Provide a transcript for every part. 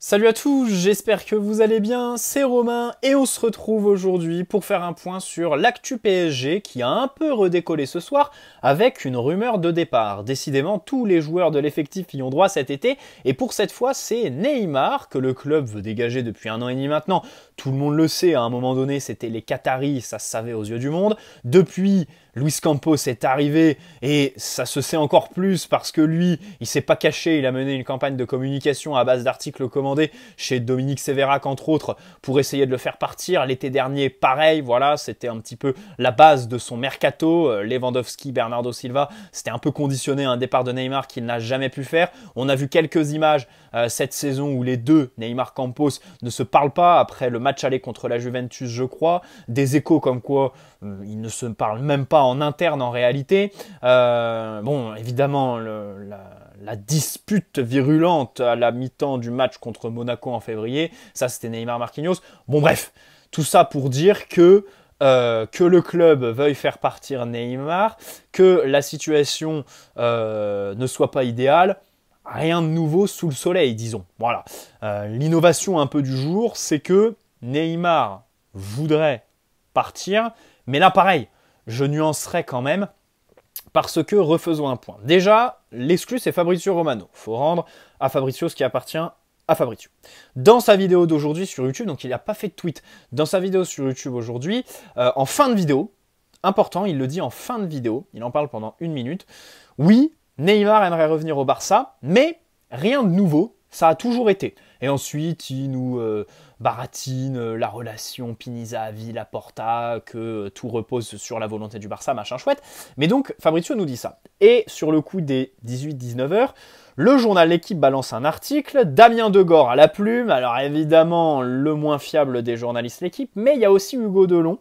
Salut à tous, j'espère que vous allez bien, c'est Romain et on se retrouve aujourd'hui pour faire un point sur l'actu PSG qui a un peu redécollé ce soir avec une rumeur de départ. Décidément, tous les joueurs de l'effectif y ont droit cet été et pour cette fois, c'est Neymar que le club veut dégager depuis un an et demi maintenant tout le monde le sait, à un moment donné, c'était les Qataris, ça se savait aux yeux du monde. Depuis, Luis Campos est arrivé et ça se sait encore plus parce que lui, il s'est pas caché, il a mené une campagne de communication à base d'articles commandés chez Dominique Sévérac, entre autres, pour essayer de le faire partir. L'été dernier, pareil, voilà, c'était un petit peu la base de son mercato. Euh, Lewandowski, Bernardo Silva, c'était un peu conditionné à un départ de Neymar qu'il n'a jamais pu faire. On a vu quelques images euh, cette saison où les deux, Neymar Campos, ne se parlent pas après le match match aller contre la Juventus, je crois. Des échos comme quoi euh, ils ne se parlent même pas en interne en réalité. Euh, bon, évidemment, la, dispute virulente à la mi-temps du match contre Monaco en février, ça c'était Neymar Marquinhos. Bon bref, tout ça pour dire que euh, que le club veuille faire partir Neymar, que la situation ne soit pas idéale, rien de nouveau sous le soleil, disons. Voilà. L'innovation un peu du jour, c'est que Neymar voudrait partir. Mais là, pareil, je nuancerai quand même parce que refaisons un point. Déjà, l'exclus, c'est Fabrizio Romano. Faut rendre à Fabrizio ce qui appartient à Fabrizio. Dans sa vidéo d'aujourd'hui sur YouTube, donc il n'a pas fait de tweet, dans sa vidéo sur YouTube aujourd'hui, euh, en fin de vidéo, important, il le dit en fin de vidéo, il en parle pendant une minute, oui, Neymar aimerait revenir au Barça, mais rien de nouveau, ça a toujours été. Et ensuite, il nous euh, baratine euh, la relation Pinisa-Villa-Porta, que euh, tout repose sur la volonté du Barça, machin chouette. Mais donc, Fabrizio nous dit ça. Et sur le coup des 18-19 heures, le journal L'équipe balance un article, Damien Degore à la plume, alors évidemment le moins fiable des journalistes L'équipe, mais il y a aussi Hugo Delon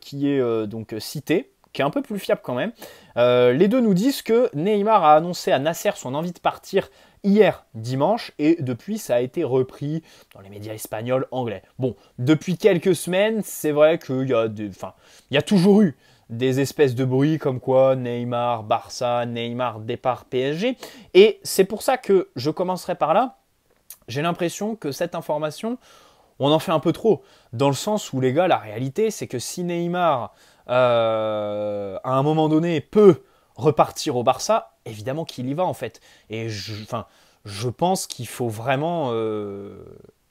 qui est donc cité, qui est un peu plus fiable quand même. les deux nous disent que Neymar a annoncé à Nasser son envie de partir hier dimanche et depuis ça a été repris dans les médias espagnols, anglais. Bon, depuis quelques semaines, c'est vrai qu'il y a enfin, il y a toujours eu des espèces de bruits comme quoi Neymar, Barça, Neymar, départ PSG. Et c'est pour ça que je commencerai par là. J'ai l'impression que cette information, on en fait un peu trop. Dans le sens où les gars, la réalité, c'est que si Neymar, euh, à un moment donné, peut repartir au Barça, évidemment qu'il y va en fait. Et je, je pense qu'il faut vraiment euh,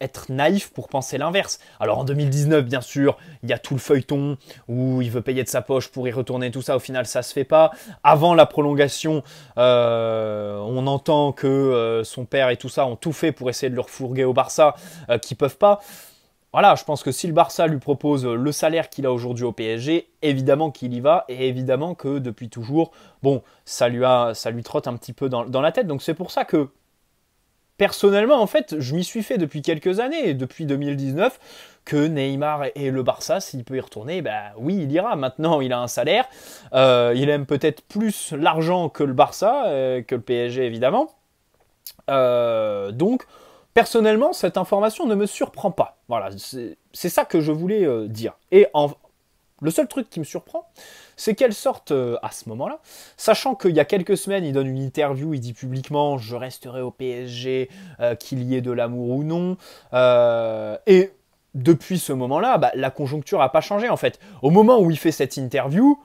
être naïf pour penser l'inverse. Alors en 2019, bien sûr, il y a tout le feuilleton où il veut payer de sa poche pour y retourner, tout ça. Au final, ça se fait pas. Avant la prolongation, euh, on entend que euh, son père et tout ça ont tout fait pour essayer de le refourguer au Barça, qui peuvent pas. Voilà, je pense que si le Barça lui propose le salaire qu'il a aujourd'hui au PSG, évidemment qu'il y va et évidemment que depuis toujours, bon, ça lui, a, ça lui trotte un petit peu dans, la tête. Donc c'est pour ça que personnellement, en fait, je m'y suis fait depuis quelques années, depuis 2019, que Neymar et le Barça, s'il peut y retourner, bah oui, il ira. Maintenant, il a un salaire, euh, il aime peut-être plus l'argent que le Barça, euh, que le PSG évidemment. Euh, donc, Personnellement, cette information ne me surprend pas. Voilà, c'est ça que je voulais euh, dire. Et le seul truc qui me surprend, c'est qu'elle sorte euh, à ce moment-là, sachant qu'il y a quelques semaines, il donne une interview, il dit publiquement je resterai au PSG, euh, qu'il y ait de l'amour ou non. et depuis ce moment-là, bah, la conjoncture n'a pas changé en fait. Au moment où il fait cette interview,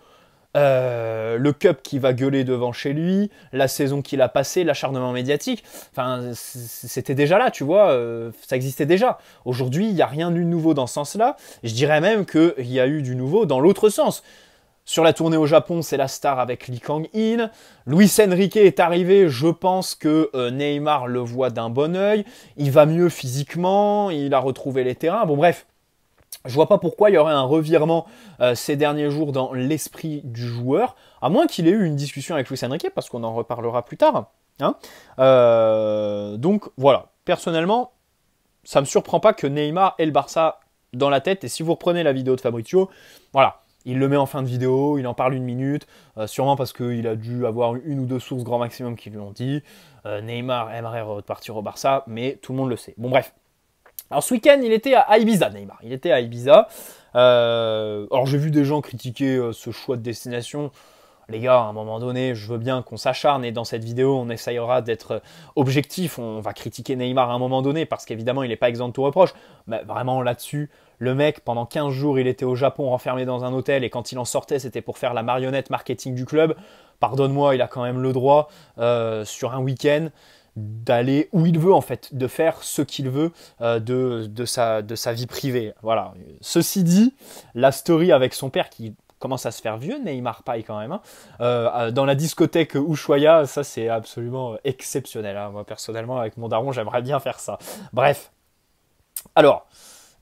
euh, le cup qui va gueuler devant chez lui, la saison qu'il a passée, l'acharnement médiatique. Enfin, c'était déjà là, tu vois, euh, ça existait déjà. Aujourd'hui, il n'y a rien de nouveau dans ce sens-là. Je dirais même qu'il y a eu du nouveau dans l'autre sens. Sur la tournée au Japon, c'est la star avec Lee Kang-in. Luis Enrique est arrivé, je pense que euh, Neymar le voit d'un bon oeil. Il va mieux physiquement, il a retrouvé les terrains. Bon bref, je vois pas pourquoi il y aurait un revirement euh, ces derniers jours dans l'esprit du joueur, à moins qu'il ait eu une discussion avec Luis Enrique, parce qu'on en reparlera plus tard. Hein. Euh, donc voilà, personnellement, ça me surprend pas que Neymar ait le Barça dans la tête. Et si vous reprenez la vidéo de Fabrizio, voilà, il le met en fin de vidéo, il en parle une minute, euh, sûrement parce qu'il a dû avoir une ou deux sources grand maximum qui lui ont dit. Neymar aimerait repartir au Barça, mais tout le monde le sait. Bon bref. Alors ce week-end, il était à Ibiza, Neymar. Il était à Ibiza. Euh, alors j'ai vu des gens critiquer euh, ce choix de destination. Les gars, à un moment donné, je veux bien qu'on s'acharne et dans cette vidéo, on essayera d'être objectif. On va critiquer Neymar à un moment donné parce qu'évidemment, il n'est pas exempt de tout reproche. Mais vraiment là-dessus, le mec, pendant 15 jours, il était au Japon renfermé dans un hôtel et quand il en sortait, c'était pour faire la marionnette marketing du club. Pardonne-moi, il a quand même le droit euh, sur un week-end d'aller où il veut en fait, de faire ce qu'il veut euh, de, sa, de sa vie privée. Voilà. Ceci dit, la story avec son père qui commence à se faire vieux, Neymar Paille quand même. Hein, euh, euh, dans la discothèque Ushuaia, ça c'est absolument exceptionnel. Hein. Moi personnellement, avec mon daron, j'aimerais bien faire ça. Bref. Alors,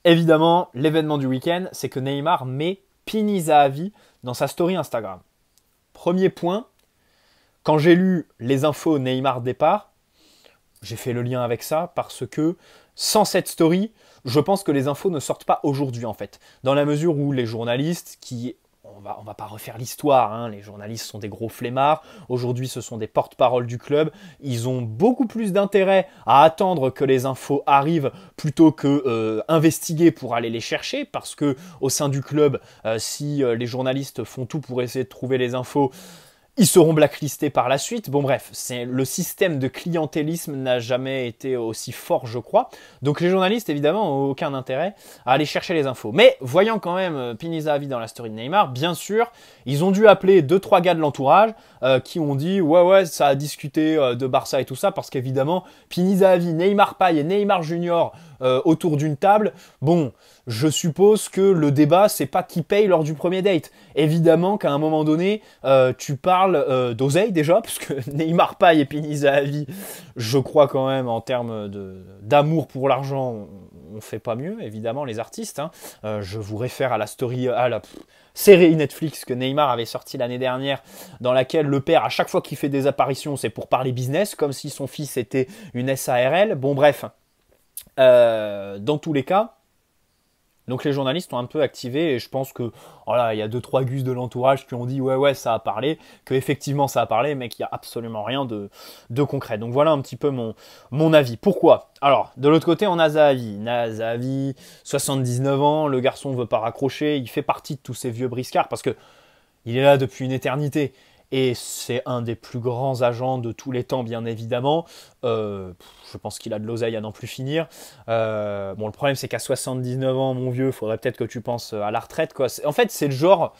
évidemment, l'événement du week-end, c'est que Neymar met à Zahavi dans sa story Instagram. Premier point, quand j'ai lu les infos Neymar départ, j'ai fait le lien avec ça parce que sans cette story, je pense que les infos ne sortent pas aujourd'hui en fait. Dans la mesure où les journalistes qui on va, on va pas refaire l'histoire, hein, les journalistes sont des gros flemmards, aujourd'hui ce sont des porte-parole du club, ils ont beaucoup plus d'intérêt à attendre que les infos arrivent plutôt que euh, investiguer pour aller les chercher, parce que au sein du club, euh, si euh, les journalistes font tout pour essayer de trouver les infos, ils seront blacklistés par la suite. Bon bref, le système de clientélisme n'a jamais été aussi fort, je crois. Donc les journalistes, évidemment, n'ont aucun intérêt à aller chercher les infos. Mais voyant quand même euh, Avi dans la story de Neymar, bien sûr, ils ont dû appeler deux trois gars de l'entourage euh, qui ont dit ouais ouais, ça a discuté euh, de Barça et tout ça parce qu'évidemment, Avi, Neymar Paille et Neymar Junior euh, autour d'une table. Bon, je suppose que le débat, c'est pas qui paye lors du premier date. Évidemment qu'à un moment donné, euh, tu parles euh, d'oseille déjà, parce que Neymar paille et Pinisa à vie. Je crois quand même, en termes d'amour pour l'argent, on fait pas mieux, évidemment, les artistes. Hein. je vous réfère à la story, à la série Netflix que Neymar avait sorti l'année dernière, dans laquelle le père, à chaque fois qu'il fait des apparitions, c'est pour parler business, comme si son fils était une SARL. Bon, bref. Euh, dans tous les cas, donc les journalistes ont un peu activé et je pense que voilà, oh il y a deux trois gus de l'entourage qui ont dit ouais ouais ça a parlé, que effectivement ça a parlé mais qu'il n'y a absolument rien de, concret. Donc voilà un petit peu mon, mon avis. Pourquoi Alors, de l'autre côté, on a Zahavi. Zahavi, 79 ans, le garçon veut pas raccrocher, il fait partie de tous ces vieux briscards parce que il est là depuis une éternité et c'est un des plus grands agents de tous les temps, bien évidemment. Euh, je pense qu'il a de l'oseille à n'en plus finir. Euh, bon, le problème, c'est qu'à 79 ans, mon vieux, faudrait peut-être que tu penses à la retraite, quoi. En fait, c'est le genre.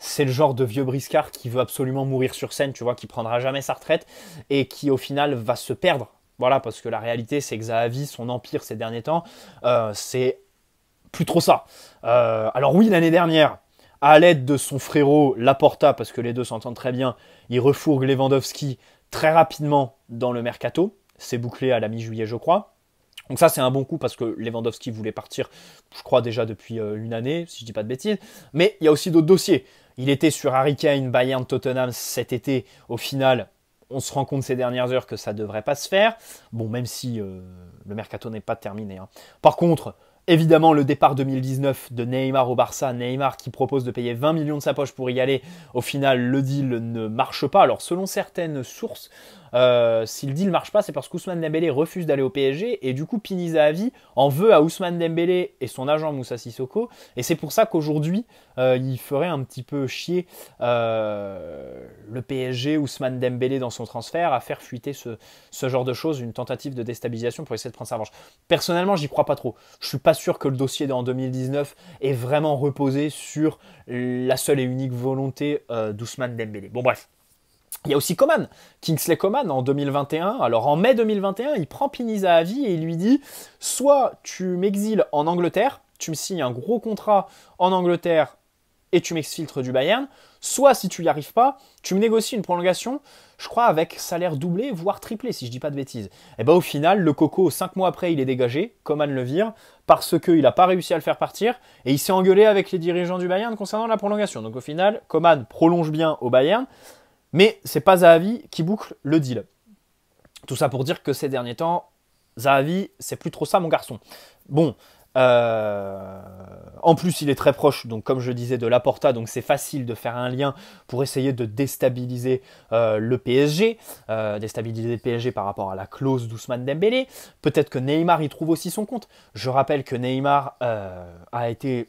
C'est le genre de vieux briscard qui veut absolument mourir sur scène, tu vois, qui prendra jamais sa retraite et qui au final va se perdre. Voilà, parce que la réalité, c'est que Zahavi, son empire ces derniers temps, euh, c'est plus trop ça. alors oui, l'année dernière, à l'aide de son frérot Laporta, parce que les deux s'entendent très bien, il refourgue Lewandowski très rapidement dans le mercato. C'est bouclé à la mi-juillet, je crois. Donc ça, c'est un bon coup parce que Lewandowski voulait partir, je crois déjà depuis euh, une année, si je ne dis pas de bêtises. Mais il y a aussi d'autres dossiers. Il était sur Harry Kane, Bayern, Tottenham cet été. Au final, on se rend compte ces dernières heures que ça ne devrait pas se faire. Bon, même si euh, le mercato n'est pas terminé. Hein. Par contre, Évidemment, le départ 2019 de Neymar au Barça, Neymar qui propose de payer 20 millions de sa poche pour y aller, au final, le deal ne marche pas. Alors, selon certaines sources, euh, s'il dit il marche pas, c'est parce qu'Ousmane Dembélé refuse d'aller au PSG et du coup Pinizahavi Avi en veut à Ousmane Dembélé et son agent Moussa Sissoko et c'est pour ça qu'aujourd'hui euh, il ferait un petit peu chier euh, le PSG Ousmane Dembélé dans son transfert à faire fuiter ce, genre de choses, une tentative de déstabilisation pour essayer de prendre sa revanche. Personnellement, j'y crois pas trop. Je suis pas sûr que le dossier en 2019 ait vraiment reposé sur la seule et unique volonté d'Ousmane Dembélé. Bon bref. Il y a aussi Coman, Kingsley Coman en 2021. Alors en mai 2021, il prend Pinisa à vie et il lui dit soit tu m'exiles en Angleterre, tu me signes un gros contrat en Angleterre et tu m'exfiltres du Bayern, soit si tu n'y arrives pas, tu me négocies une prolongation, je crois avec salaire doublé, voire triplé, si je ne dis pas de bêtises. Et eh bien au final, le Coco, cinq mois après, il est dégagé, Coman le vire, parce qu'il n'a pas réussi à le faire partir, et il s'est engueulé avec les dirigeants du Bayern concernant la prolongation. Donc au final, Coman prolonge bien au Bayern, mais c'est pas Zahavi qui boucle le deal. Tout ça pour dire que ces derniers temps, Zahavi, c'est plus trop ça, mon garçon. Bon, euh, en plus, il est très proche, donc comme je disais, de Laporta, donc c'est facile de faire un lien pour essayer de déstabiliser euh, le PSG, euh, déstabiliser le PSG par rapport à la clause d'Ousmane Dembélé. Peut-être que Neymar y trouve aussi son compte. Je rappelle que Neymar a été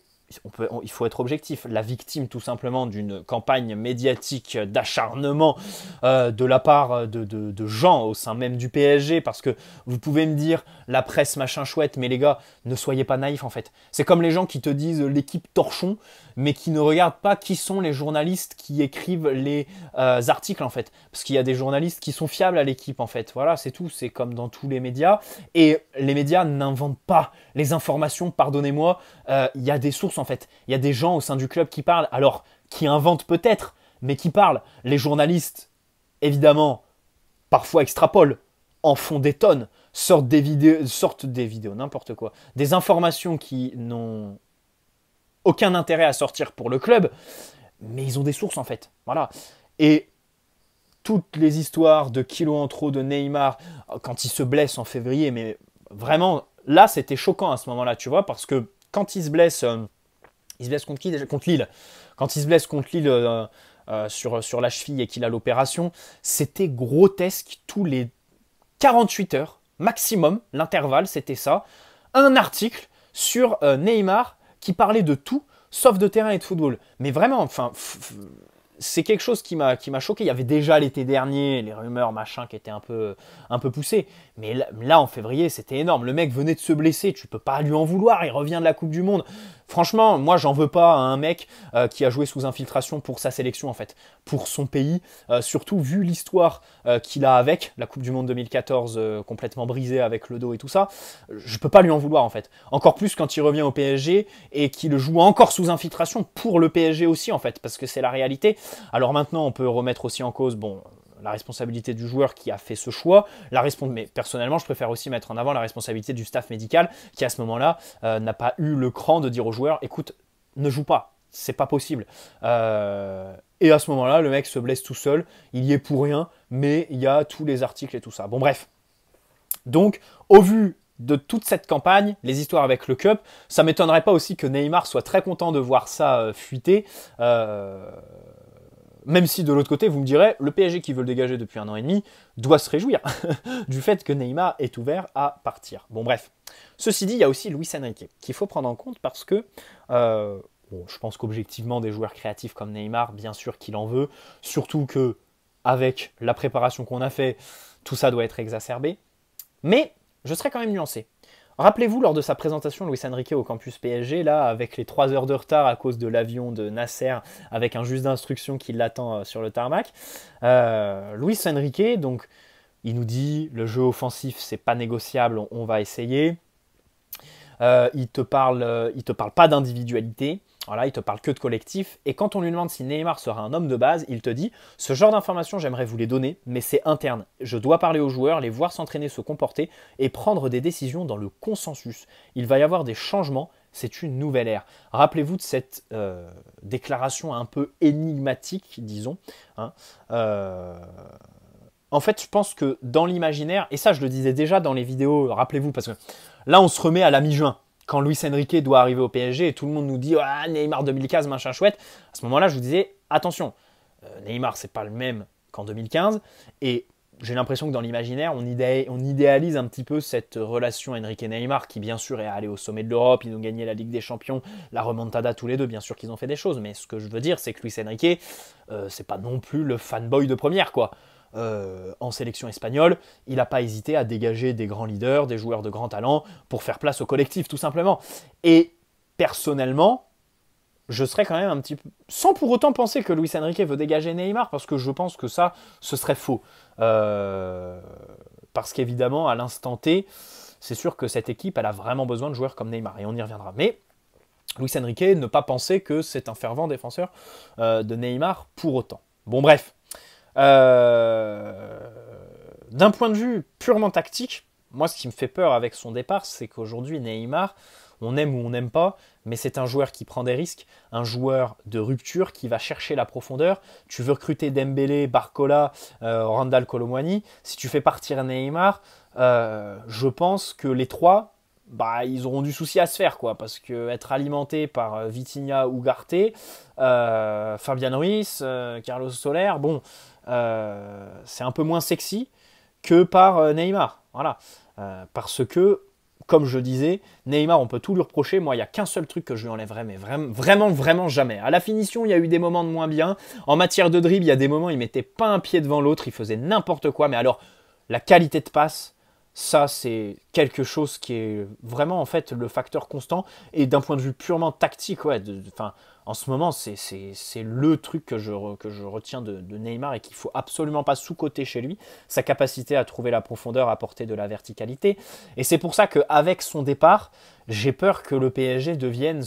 peut, il faut être objectif, la victime tout simplement d'une campagne médiatique d'acharnement euh, de la part de, gens au sein même du PSG, parce que vous pouvez me dire la presse machin chouette, mais les gars, ne soyez pas naïfs en fait. C'est comme les gens qui te disent euh, l'équipe torchon, mais qui ne regardent pas qui sont les journalistes qui écrivent les euh, articles en fait, parce qu'il y a des journalistes qui sont fiables à l'équipe en fait. Voilà, c'est tout, c'est comme dans tous les médias, et les médias n'inventent pas les informations, pardonnez-moi, il y a des sources en fait. Il y a des gens au sein du club qui parlent, alors qui inventent peut-être, mais qui parlent. Les journalistes, évidemment, parfois extrapolent, en font des tonnes, sortent des vidéos, des vidéos, n'importe quoi, des informations qui n'ont aucun intérêt à sortir pour le club, mais ils ont des sources en fait. Voilà. Et toutes les histoires de Kilo en trop de Neymar quand il se blesse en février, mais vraiment, là c'était choquant à ce moment-là, tu vois, parce que quand il se blesse, euh, il se blesse contre qui déjà Contre Lille. Quand il se blesse contre Lille euh, euh, sur, sur la cheville et qu'il a l'opération, c'était grotesque tous les 48 heures maximum, l'intervalle, c'était ça. Un article sur euh, Neymar qui parlait de tout sauf de terrain et de football. Mais vraiment, enfin, c'est quelque chose qui m'a qui m'a choqué. Il y avait déjà l'été dernier les rumeurs machin qui étaient un peu un peu poussées, mais là, là en février c'était énorme. Le mec venait de se blesser, tu peux pas lui en vouloir. Il revient de la Coupe du Monde. Franchement, moi, j'en veux pas à un mec euh, qui a joué sous infiltration pour sa sélection, en fait, pour son pays, euh, surtout vu l'histoire euh, qu'il a avec la Coupe du Monde 2014 complètement brisée avec le dos et tout ça. Je peux pas lui en vouloir, en fait. Encore plus quand il revient au PSG et qu'il joue encore sous infiltration pour le PSG aussi, en fait, parce que c'est la réalité. Alors maintenant, on peut remettre aussi en cause, bon, la responsabilité du joueur qui a fait ce choix. La mais personnellement, je préfère aussi mettre en avant la responsabilité du staff médical qui, à ce moment-là, euh, n'a pas eu le cran de dire au joueur écoute, ne joue pas, c'est pas possible. Euh, et à ce moment-là, le mec se blesse tout seul, il y est pour rien, mais il y a tous les articles et tout ça. Bon, bref. Donc, au vu de toute cette campagne, les histoires avec le Cup, ça m'étonnerait pas aussi que Neymar soit très content de voir ça euh, fuiter. Euh, même si de l'autre côté, vous me direz, le PSG qui veut le dégager depuis un an et demi doit se réjouir du fait que Neymar est ouvert à partir. Bon, bref. Ceci dit, il y a aussi Louis Enrique qu'il faut prendre en compte parce que. Euh, je pense qu'objectivement, des joueurs créatifs comme Neymar, bien sûr qu'il en veut, surtout que avec la préparation qu'on a fait, tout ça doit être exacerbé. Mais je serais quand même nuancé Rappelez-vous, lors de sa présentation, Luis Enrique au campus PSG, là, avec les 3 heures de retard à cause de l'avion de Nasser, avec un juge d'instruction qui l'attend euh, sur le tarmac, Louis euh, Luis Enrique, donc, il nous dit le jeu offensif, c'est pas négociable, on, va essayer. Euh, il te parle, il te parle pas d'individualité. Voilà, il te parle que de collectif. Et quand on lui demande si Neymar sera un homme de base, il te dit Ce genre d'informations, j'aimerais vous les donner, mais c'est interne. Je dois parler aux joueurs, les voir s'entraîner, se comporter et prendre des décisions dans le consensus. Il va y avoir des changements. C'est une nouvelle ère. Rappelez-vous de cette euh, déclaration un peu énigmatique, disons. Hein, euh, en fait, je pense que dans l'imaginaire, et ça je le disais déjà dans les vidéos, rappelez-vous, parce que là on se remet à la mi-juin quand Luis Enrique doit arriver au PSG et tout le monde nous dit ah, Neymar 2015, machin chouette, à ce moment-là, je vous disais attention, euh, Neymar, c'est pas le même qu'en 2015. Et j'ai l'impression que dans l'imaginaire, on, idéalise un petit peu cette relation Enrique-Neymar qui, bien sûr, est allé au sommet de l'Europe, ils ont gagné la Ligue des Champions, la remontada tous les deux, bien sûr qu'ils ont fait des choses. Mais ce que je veux dire, c'est que Luis Enrique, euh, c'est pas non plus le fanboy de première, quoi. Euh, en sélection espagnole, il n'a pas hésité à dégager des grands leaders, des joueurs de grand talent, pour faire place au collectif, tout simplement. Et personnellement, je serais quand même un petit peu... Sans pour autant penser que Luis Enrique veut dégager Neymar, parce que je pense que ça, ce serait faux. Euh, parce qu'évidemment, à l'instant T, c'est sûr que cette équipe, elle a vraiment besoin de joueurs comme Neymar, et on y reviendra. Mais Luis Enrique ne pas penser que c'est un fervent défenseur euh, de Neymar pour autant. Bon bref, euh, d'un point de vue purement tactique, moi, ce qui me fait peur avec son départ, c'est qu'aujourd'hui, Neymar, on aime ou on n'aime pas, mais c'est un joueur qui prend des risques, un joueur de rupture qui va chercher la profondeur. Tu veux recruter Dembélé, Barcola, euh, Randall Colomwani. Si tu fais partir Neymar, euh, je pense que les trois, bah, ils auront du souci à se faire, quoi, parce que être alimenté par euh, Vitinha ou Garté, euh, Fabian Ruiz, euh, Carlos Soler, bon, c'est un peu moins sexy que par Neymar, voilà, parce que, comme je disais, Neymar, on peut tout lui reprocher, moi, il n'y a qu'un seul truc que je lui enlèverais, mais vraiment, vraiment, vraiment jamais. À la finition, il y a eu des moments de moins bien, en matière de dribble, il y a des moments, il mettait pas un pied devant l'autre, il faisait n'importe quoi, mais alors, la qualité de passe, ça, c'est quelque chose qui est vraiment en fait le facteur constant. Et d'un point de vue purement tactique, en ce moment, c'est le truc que je, retiens de, Neymar et qu'il faut absolument pas sous-coter chez lui. Sa capacité à trouver la profondeur, à porter de la verticalité. Et c'est pour ça qu'avec son départ, j'ai peur que le PSG devienne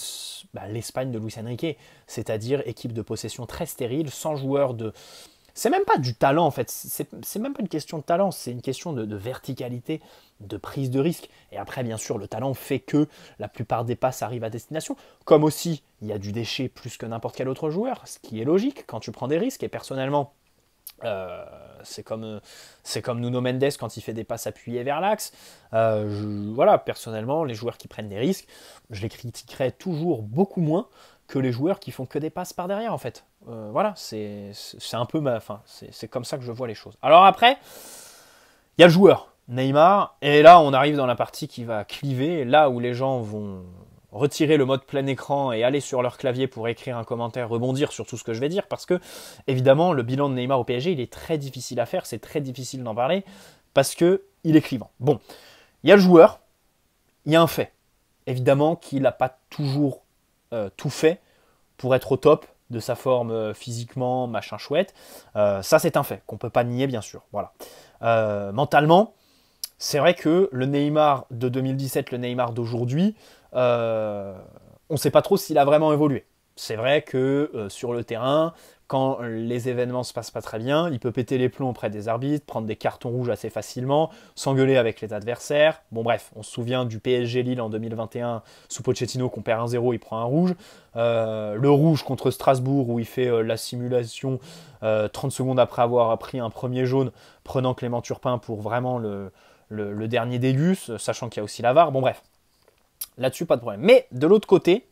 bah, l'Espagne de Luis Enrique, c'est-à-dire équipe de possession très stérile, sans joueur de c'est même pas du talent en fait, c'est même pas une question de talent, c'est une question de, verticalité, de prise de risque. Et après, bien sûr, le talent fait que la plupart des passes arrivent à destination. Comme aussi, il y a du déchet plus que n'importe quel autre joueur, ce qui est logique quand tu prends des risques. Et personnellement, euh, c'est comme comme Nuno Mendes quand il fait des passes appuyées vers l'axe. Euh, voilà, personnellement, les joueurs qui prennent des risques, je les critiquerai toujours beaucoup moins que les joueurs qui font que des passes par derrière en fait. Euh, voilà, c'est un peu ma C'est comme ça que je vois les choses. Alors après, il y a le joueur, Neymar. Et là, on arrive dans la partie qui va cliver, là où les gens vont retirer le mode plein écran et aller sur leur clavier pour écrire un commentaire, rebondir sur tout ce que je vais dire, parce que évidemment, le bilan de Neymar au PSG, il est très difficile à faire, c'est très difficile d'en parler, parce que il est clivant. Bon, il y a le joueur, il y a un fait. Évidemment qu'il n'a pas toujours euh, tout fait pour être au top de sa forme euh, physiquement, machin chouette. Euh, ça, c'est un fait qu'on ne peut pas nier, bien sûr. Voilà. Euh, mentalement, c'est vrai que le Neymar de 2017, le Neymar d'aujourd'hui, on ne sait pas trop s'il a vraiment évolué. C'est vrai que sur le terrain, quand euh, les événements se passent pas très bien, il peut péter les plombs auprès des arbitres, prendre des cartons rouges assez facilement, s'engueuler avec les adversaires. Bon bref, on se souvient du PSG Lille en 2021 sous Pochettino qu'on perd 1-0, il prend un rouge. Euh, le rouge contre Strasbourg où il fait euh, la simulation 30 secondes après avoir pris un premier jaune, prenant Clément Turpin pour vraiment le, dernier dégus sachant qu'il y a aussi l'avare. Bon bref, là-dessus pas de problème. Mais de l'autre côté,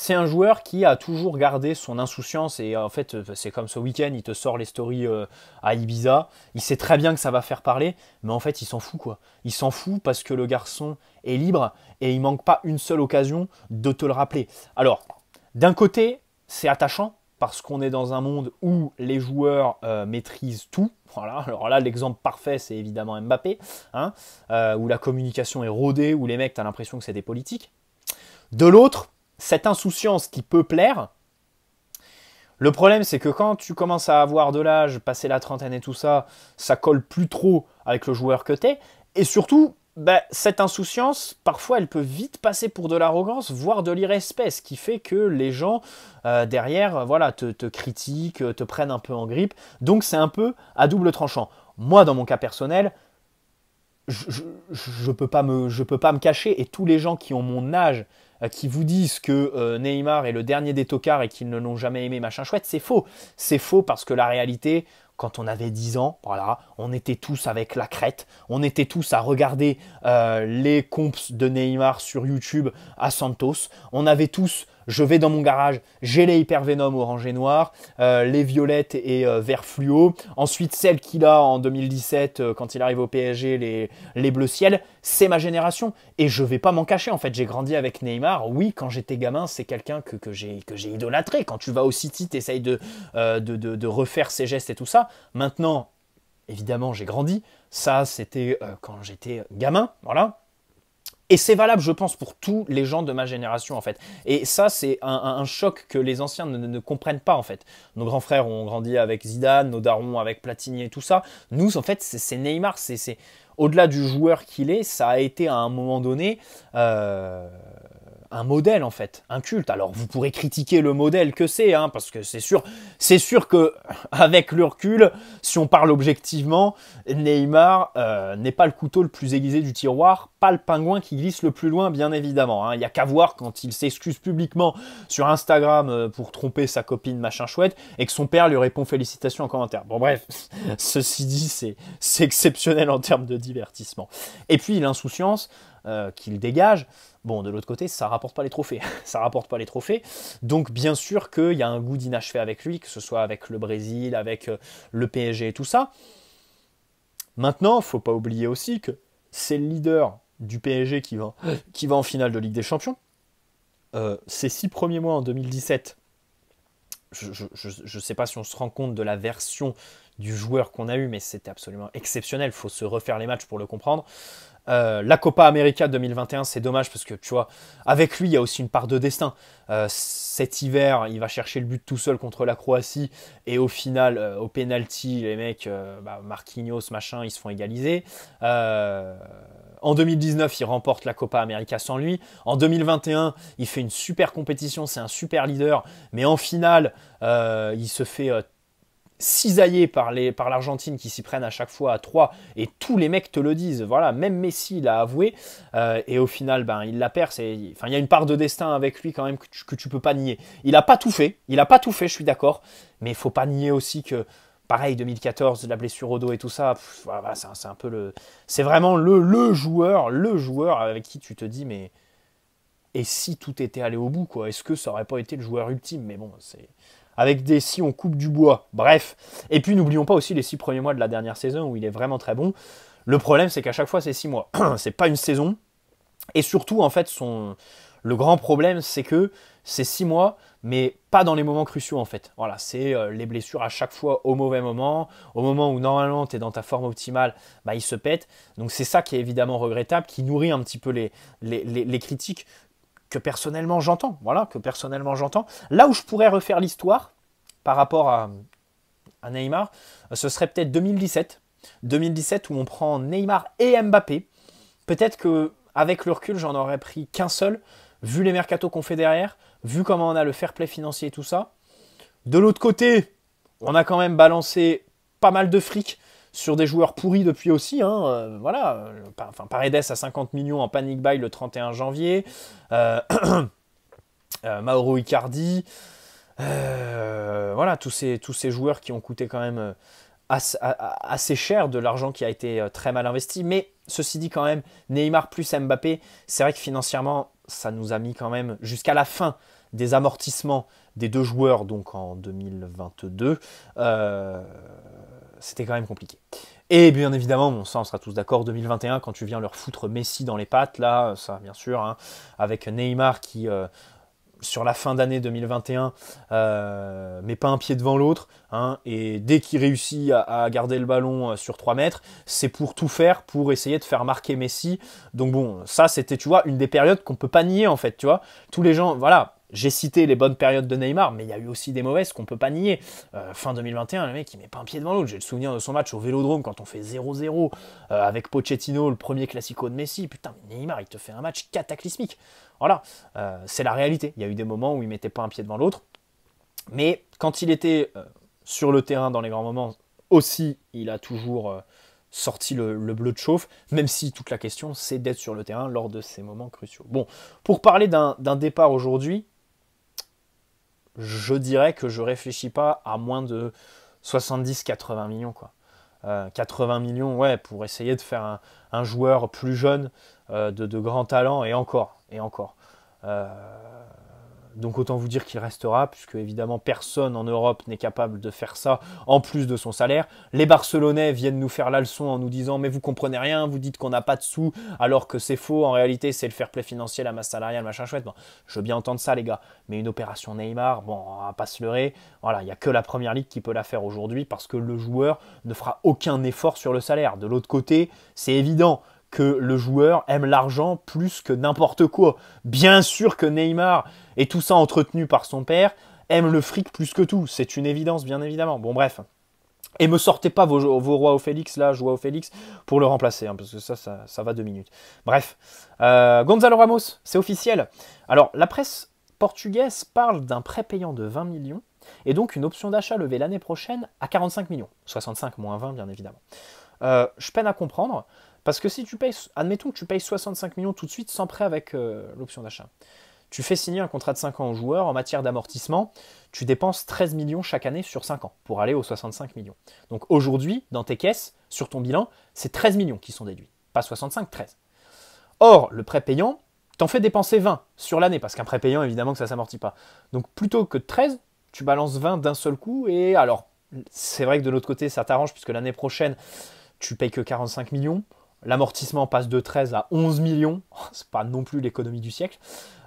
c'est un joueur qui a toujours gardé son insouciance et euh, en fait euh, c'est comme ce week-end, il te sort les stories euh, à Ibiza, il sait très bien que ça va faire parler, mais en fait il s'en fout quoi. Il s'en fout parce que le garçon est libre et il manque pas une seule occasion de te le rappeler. Alors d'un côté c'est attachant parce qu'on est dans un monde où les joueurs maîtrisent tout. Voilà. Alors là, l'exemple parfait, c'est évidemment Mbappé, hein, où la communication est rodée, où les mecs, t'as l'impression que c'est des politiques. De l'autre, cette insouciance qui peut plaire. Le problème, c'est que quand tu commences à avoir de l'âge, passer la trentaine et tout ça, ça colle plus trop avec le joueur que t'es. Et surtout, bah, cette insouciance, parfois, elle peut vite passer pour de l'arrogance, voire de l'irrespect, ce qui fait que les gens euh, derrière, voilà, te, critiquent, te prennent un peu en grippe. Donc c'est un peu à double tranchant. Moi, dans mon cas personnel, je ne je peux, pas me, je peux pas me cacher, et tous les gens qui ont mon âge, euh, qui vous disent que euh, Neymar est le dernier des tocards et qu'ils ne l'ont jamais aimé, machin chouette, c'est faux. C'est faux parce que la réalité, quand on avait 10 ans, voilà, on était tous avec la crête, on était tous à regarder euh, les comps de Neymar sur YouTube à Santos, on avait tous je vais dans mon garage, j'ai les Hyper Venom orange et noir, euh, les violettes et euh, vert fluo, ensuite celle qu'il a en 2017 euh, quand il arrive au PSG, les, les bleus ciel, c'est ma génération et je vais pas m'en cacher en fait, j'ai grandi avec Neymar, oui quand j'étais gamin c'est quelqu'un que, que j'ai idolâtré, quand tu vas au City t'essayes de, de, de, de refaire ses gestes et tout ça, maintenant évidemment j'ai grandi, ça c'était quand j'étais gamin, voilà, et c'est valable, je pense, pour tous les gens de ma génération, en fait. Et ça, c'est un, choc que les anciens ne, comprennent pas, en fait. Nos grands frères ont grandi avec Zidane, nos darons avec Platini et tout ça. Nous, en fait, c'est Neymar. C'est au-delà du joueur qu'il est, ça a été à un moment donné euh, un modèle en fait, un culte. Alors vous pourrez critiquer le modèle que c'est, hein, parce que c'est sûr, c'est sûr que avec le recul, si on parle objectivement, Neymar euh, n'est pas le couteau le plus aiguisé du tiroir, pas le pingouin qui glisse le plus loin, bien évidemment. Hein. Il y n'y a qu'à voir quand il s'excuse publiquement sur Instagram euh, pour tromper sa copine machin chouette et que son père lui répond félicitations en commentaire. Bon bref, ceci dit, c'est exceptionnel en termes de divertissement. Et puis l'insouciance. Euh, qu'il dégage. Bon, de l'autre côté, ça rapporte pas les trophées. ça rapporte pas les trophées. Donc, bien sûr qu'il y a un goût d'inachevé avec lui, que ce soit avec le Brésil, avec euh, le PSG et tout ça. Maintenant, faut pas oublier aussi que c'est le leader du PSG qui va, qui va en finale de Ligue des Champions. ces euh, six premiers mois en 2017, je ne sais pas si on se rend compte de la version du joueur qu'on a eu, mais c'était absolument exceptionnel. Il faut se refaire les matchs pour le comprendre. Euh, la Copa América 2021, c'est dommage parce que tu vois, avec lui, il y a aussi une part de destin. Euh, cet hiver, il va chercher le but tout seul contre la Croatie et au final, euh, au penalty, les mecs, bah, Marquinhos, machin, ils se font égaliser. en 2019, il remporte la Copa América sans lui. En 2021, il fait une super compétition, c'est un super leader, mais en finale, il se fait cisaillé par l'Argentine par qui s'y prennent à chaque fois à 3 et tous les mecs te le disent voilà même Messi l'a avoué euh, et au final ben il la perd il enfin, y a une part de destin avec lui quand même que tu, que peux pas nier il a pas tout fait il a pas tout fait je suis d'accord mais il faut pas nier aussi que pareil 2014 la blessure au dos et tout ça c'est un peu le c'est vraiment le, le joueur le joueur avec qui tu te dis mais et si tout était allé au bout quoi est-ce que ça aurait pas été le joueur ultime mais bon c'est avec des si on coupe du bois. Bref. Et puis n'oublions pas aussi les six premiers mois de la dernière saison où il est vraiment très bon. Le problème, c'est qu'à chaque fois, c'est six mois. c'est pas une saison. Et surtout, en fait, son... le grand problème, c'est que c'est six mois, mais pas dans les moments cruciaux, en fait. Voilà, c'est euh, les blessures à chaque fois au mauvais moment. Au moment où normalement tu es dans ta forme optimale, bah, il se pète. Donc c'est ça qui est évidemment regrettable, qui nourrit un petit peu les, les critiques que personnellement j'entends. Voilà, que personnellement j'entends. Là où je pourrais refaire l'histoire par rapport à, Neymar, ce serait peut-être 2017. 2017 où on prend Neymar et Mbappé. Peut-être que avec le recul, j'en aurais pris qu'un seul, vu les mercatos qu'on fait derrière, vu comment on a le fair play financier et tout ça. De l'autre côté, on a quand même balancé pas mal de fric sur des joueurs pourris depuis aussi. Hein, euh, voilà, euh, enfin, Paredes à 50 millions en panic buy le 31 janvier. Euh, Mauro Icardi. voilà, tous ces, tous ces joueurs qui ont coûté quand même assez, assez cher de l'argent qui a été très mal investi. Mais ceci dit, quand même, Neymar plus Mbappé, c'est vrai que financièrement, ça nous a mis quand même jusqu'à la fin des amortissements des deux joueurs, donc en 2022. Euh, c'était quand même compliqué. Et bien évidemment, bon, ça on sera tous d'accord, 2021, quand tu viens leur foutre Messi dans les pattes, là, ça bien sûr, hein, avec Neymar qui, euh, sur la fin d'année 2021, euh, met pas un pied devant l'autre, hein, et dès qu'il réussit à, garder le ballon euh, sur 3 mètres, c'est pour tout faire, pour essayer de faire marquer Messi. Donc bon, ça c'était, tu vois, une des périodes qu'on peut pas nier en fait, tu vois. Tous les gens, voilà, j'ai cité les bonnes périodes de Neymar, mais il y a eu aussi des mauvaises qu'on ne peut pas nier. Euh, fin 2021, le mec, il met pas un pied devant l'autre. J'ai le souvenir de son match au Vélodrome quand on fait 0-0 euh, avec Pochettino, le premier classico de Messi. Putain, Neymar, il te fait un match cataclysmique. Voilà, euh, c'est la réalité. Il y a eu des moments où il mettait pas un pied devant l'autre. Mais quand il était sur le terrain dans les grands moments, aussi, il a toujours sorti le, bleu de chauffe, même si toute la question c'est d'être sur le terrain lors de ces moments cruciaux. Bon, pour parler d'un départ aujourd'hui, je dirais que je réfléchis pas à moins de 70-80 millions. Quoi. 80 euh, millions, ouais, pour essayer de faire un, joueur plus jeune, euh, de, de, grand talent, et encore, et encore. Euh, donc autant vous dire qu'il restera, puisque évidemment personne en Europe n'est capable de faire ça en plus de son salaire. Les Barcelonais viennent nous faire la leçon en nous disant mais vous comprenez rien, vous dites qu'on n'a pas de sous, alors que c'est faux, en réalité c'est le fair play financier, la masse salariale, machin chouette. Bon, je veux bien entendre ça les gars, mais une opération Neymar, bon, on va pas se leurrer, voilà, il n'y a que la première ligue qui peut la faire aujourd'hui parce que le joueur ne fera aucun effort sur le salaire. De l'autre côté, c'est évident que le joueur aime l'argent plus que n'importe quoi. Bien sûr que Neymar, et tout ça entretenu par son père, aime le fric plus que tout. C'est une évidence, bien évidemment. Bon, bref. Et me sortez pas vos, rois au Félix, là, joie au Félix, pour le remplacer, hein, parce que ça, ça, va deux minutes. Bref. Euh, Gonzalo Ramos, c'est officiel. Alors, la presse portugaise parle d'un prêt payant de 20 millions, et donc une option d'achat levée l'année prochaine à 45 millions. 65 moins 20, bien évidemment. Euh, je peine à comprendre. Parce que si tu payes, admettons que tu payes 65 millions tout de suite sans prêt avec euh, l'option d'achat. Tu fais signer un contrat de 5 ans au joueur en matière d'amortissement, tu dépenses 13 millions chaque année sur 5 ans pour aller aux 65 millions. Donc aujourd'hui, dans tes caisses, sur ton bilan, c'est 13 millions qui sont déduits, pas 65, 13. Or, le prêt payant, t'en fais dépenser 20 sur l'année, parce qu'un prêt payant, évidemment que ça s'amortit pas. Donc plutôt que 13, tu balances 20 d'un seul coup, et alors, c'est vrai que de l'autre côté, ça t'arrange, puisque l'année prochaine, tu payes que 45 millions. L'amortissement passe de 13 à 11 millions. Oh, c'est pas non plus l'économie du siècle.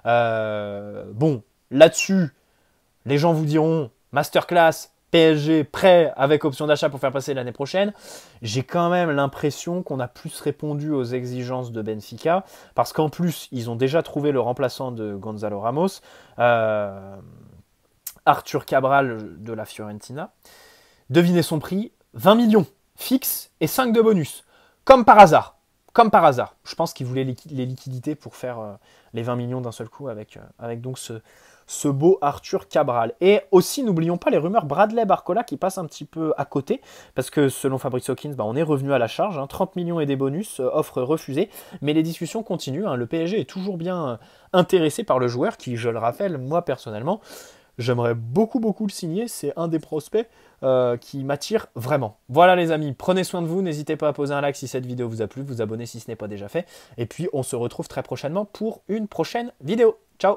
Euh, bon, là-dessus, les gens vous diront masterclass, PSG prêt avec option d'achat pour faire passer l'année prochaine. J'ai quand même l'impression qu'on a plus répondu aux exigences de Benfica parce qu'en plus, ils ont déjà trouvé le remplaçant de Gonzalo Ramos, euh, Arthur Cabral de la Fiorentina. Devinez son prix 20 millions fixe et 5 de bonus. Comme par hasard. Comme par hasard. Je pense qu'il voulait les liquidités pour faire euh, les 20 millions d'un seul coup avec, euh, avec donc ce, ce beau Arthur Cabral. Et aussi, n'oublions pas les rumeurs Bradley Barcola qui passent un petit peu à côté, parce que selon Fabrice Hawkins, bah, on est revenu à la charge, 30 hein. millions et des bonus, euh, offre refusée, mais les discussions continuent, hein. le PSG est toujours bien intéressé par le joueur qui, je le rappelle, moi personnellement, j'aimerais beaucoup beaucoup le signer, c'est un des prospects euh, qui m'attire vraiment. Voilà les amis, prenez soin de vous, n'hésitez pas à poser un like si cette vidéo vous a plu, vous abonner si ce n'est pas déjà fait, et puis on se retrouve très prochainement pour une prochaine vidéo. Ciao